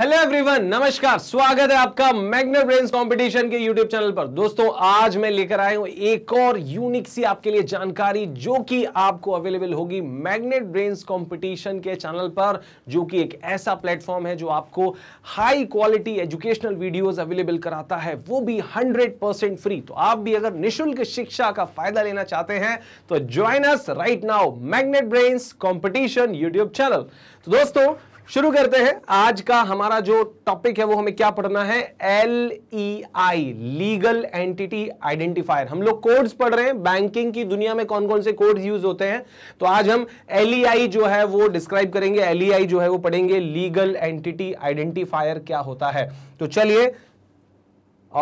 hello everyone नमस्कार स्वागत है आपका मैग्नेट ब्रेन्स कंपटीशन के यूट्यूब चैनल पर दोस्तों आज मैं लेकर आया हूं एक और यूनिक सी आपके लिए जानकारी जो कि आपको अवेलेबल होगी मैग्नेट ब्रेन्स कंपटीशन के चैनल पर जो कि एक ऐसा प्लेटफॉर्म है जो आपको high quality educational videos available कराता है वो भी हंड्रेड फ्री तो आप भी अगर निःशुल्क शिक्षा का फायदा लेना चाहते हैं तो join us right now Magnet Brains Competition YouTube channel तो दोस्तों शुरू करते हैं आज का हमारा जो टॉपिक है वो हमें क्या पढ़ना है L E I legal entity identifier हम लोग कोड्स पढ़ रहे हैं बैंकिंग की दुनिया में कौन कौन से कोड्स यूज होते हैं तो आज हम एल ई आई जो है वो डिस्क्राइब करेंगे एल ई आई जो है वो पढ़ेंगे लीगल एंटिटी आइडेंटिफायर क्या होता है तो चलिए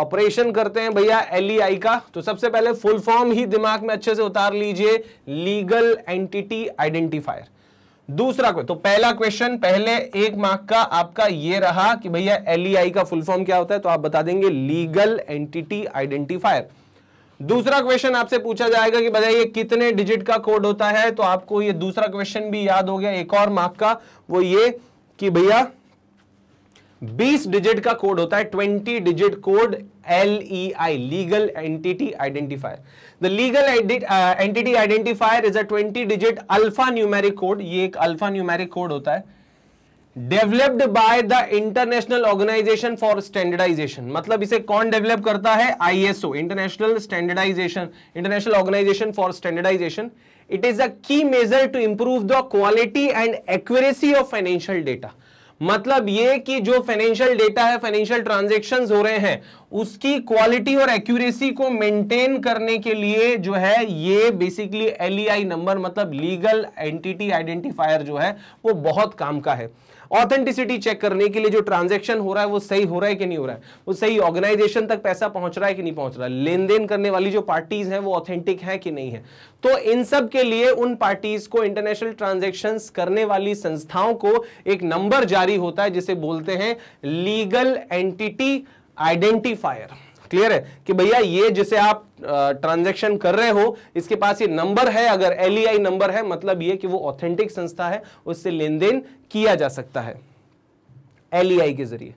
ऑपरेशन करते हैं भैया एलईआई e का तो सबसे पहले फुल फॉर्म ही दिमाग में अच्छे से उतार लीजिए लीगल एंटिटी आइडेंटिफायर दूसरा तो पहला क्वेश्चन पहले एक मार्क का आपका ये रहा कि भैया एलईआई e का फुल फॉर्म क्या होता है तो आप बता देंगे लीगल एंटिटी आइडेंटिफायर दूसरा क्वेश्चन आपसे पूछा जाएगा कि बताइए कितने डिजिट का कोड होता है तो आपको ये दूसरा क्वेश्चन भी याद हो गया एक और मार्क का वो ये कि भैया 20 डिजिट का कोड होता है 20 digit code I legal entity identifier the legal entity identifier is a 20 digit alphanumeric code ये एक अल्फा न्यूमेरिक कोड होता है developed by the International Organization for Standardization मतलब इसे कौन डेवलप करता है ISO international standardization International Organization for Standardization it is a key measure to improve the quality and accuracy of financial data मतलब ये कि जो फाइनेंशियल डेटा है फाइनेंशियल ट्रांजेक्शन हो रहे हैं उसकी क्वालिटी और एक्यूरेसी को मेंटेन करने के लिए जो है ये बेसिकली एल नंबर मतलब लीगल एंटिटी आइडेंटिफायर जो है वो बहुत काम का है ऑथेंटिसिटी चेक करने के लिए जो ट्रांजेक्शन हो रहा है वो सही हो रहा है कि नहीं हो रहा है वो सही ऑर्गेनाइजेशन तक पैसा पहुंच रहा है कि नहीं पहुंच रहा है लेन देन करने वाली जो पार्टीज हैं वो ऑथेंटिक है कि नहीं है तो इन सब के लिए उन पार्टीज को इंटरनेशनल ट्रांजेक्शन करने वाली संस्थाओं को एक नंबर जारी होता है जिसे बोलते हैं लीगल एंटिटी आइडेंटिफायर क्लियर है कि भैया ये जिसे आप ट्रांजैक्शन कर रहे हो इसके पास ये नंबर है अगर एल e नंबर है मतलब ये कि वो ऑथेंटिक संस्था है उससे लेन देन किया जा सकता है एल e के जरिए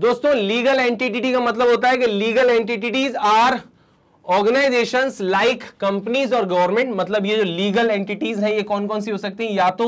दोस्तों लीगल एंटिटी का मतलब होता है कि legal entities are organization like companies और गवर्नमेंट मतलब ये जो लीगल एंटिटीज हैं ये कौन कौन सी हो सकती हैं या तो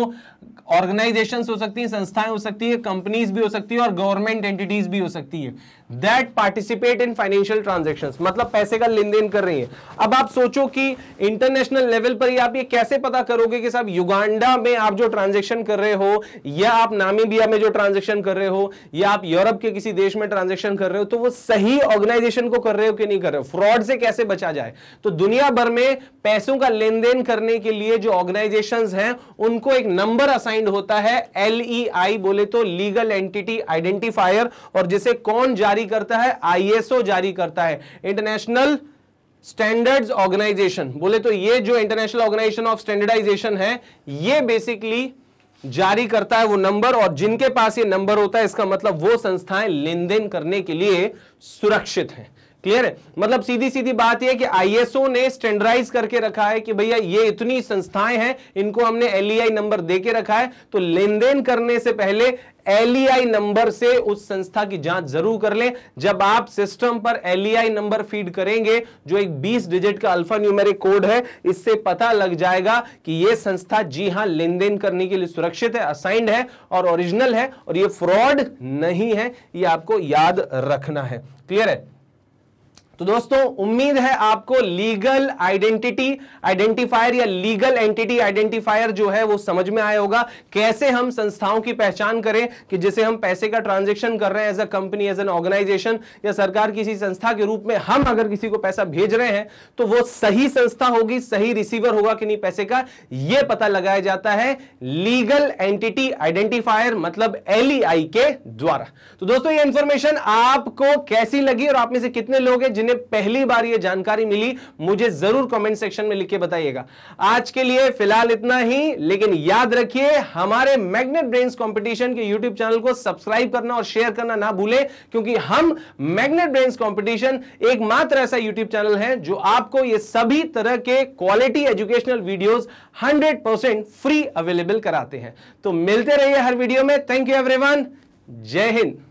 ऑर्गेनाइजेशंस हो सकती हैं संस्थाएं हो सकती है कंपनीज भी हो सकती है और गवर्नमेंट एंटिटीज भी हो सकती है that participate in financial transaction मतलब पैसे का लेन देन कर रही है अब आप सोचो कि इंटरनेशनल लेवल पर ही आप ये कैसे पता करोगे कि साहब युगांडा में आप जो ट्रांजेक्शन कर रहे हो या आप नामीबिया में जो ट्रांजेक्शन कर रहे हो या आप यूरोप के किसी देश में ट्रांजेक्शन कर रहे हो तो वो सही ऑर्गेनाइजेशन को कर रहे हो कि नहीं कर रहे हो फ्रॉड से कैसे बचा जाए तो दुनिया भर में पैसों का लेन देन करने के लिए जो ऑर्गेनाइजेशन है उनको एक नंबर असाइंड होता है आई e बोले तो लीगल एंटिटी आइडेंटिफायर और जिसे कौन जारी जारी करता है आईएसओ जारी करता है इंटरनेशनल स्टैंडर्ड्स ऑर्गेनाइजेशन बोले तो ये जो इंटरनेशनल ऑर्गेनाइजेशन ऑफ स्टैंडर्डाइजेशन है ये बेसिकली जारी करता है वो नंबर और जिनके पास ये नंबर होता है इसका मतलब वो संस्थाएं लेन देन करने के लिए सुरक्षित हैं क्लियर है मतलब सीधी सीधी बात यह कि आईएसओ ने स्टैंडर्डाइज करके रखा है कि भैया ये इतनी संस्थाएं हैं इनको हमने एलईआई नंबर दे के रखा है तो लेन देन करने से पहले एलईआई नंबर e से उस संस्था की जांच जरूर कर लें जब आप सिस्टम पर एलईआई नंबर फीड करेंगे जो एक 20 डिजिट का अल्फा न्यूमेरिक कोड है इससे पता लग जाएगा कि यह संस्था जी हां लेन देन करने के लिए सुरक्षित है असाइंड है और ओरिजिनल है और यह फ्रॉड नहीं है यह आपको याद रखना है क्लियर है तो दोस्तों उम्मीद है आपको लीगल आइडेंटिटी आइडेंटिफायर या लीगल एंटिटी आइडेंटिफायर जो है वो समझ में आया होगा कैसे हम संस्थाओं की पहचान करें कि जिसे हम पैसे का ट्रांजेक्शन कर रहे हैं as a company as an organization या सरकार किसी संस्था के रूप में हम अगर किसी को पैसा भेज रहे हैं तो वो सही संस्था होगी सही रिसीवर होगा कि नहीं पैसे का यह पता लगाया जाता है लीगल एंटिटी आइडेंटिफायर मतलब एल के e द्वारा तो दोस्तों ये इंफॉर्मेशन आपको कैसी लगी और आप में से कितने लोग हैं जिन्हें पहली बार ये जानकारी मिली मुझे जरूर कमेंट सेक्शन में लिख के बताइएगा आज के लिए फिलहाल इतना ही लेकिन याद रखिए हमारे मैग्नेट ब्रेन्स कंपटीशन के यूट्यूब चैनल को सब्सक्राइब करना और शेयर करना ना भूलें क्योंकि हम मैग्नेट ब्रेन्स कॉम्पिटिशन एकमात्र ऐसा यूट्यूब चैनल है जो आपको ये सभी तरह के quality educational hundred percent free available कराते हैं तो मिलते रहिए हर वीडियो में थैंक यू एवरीवन जय हिंद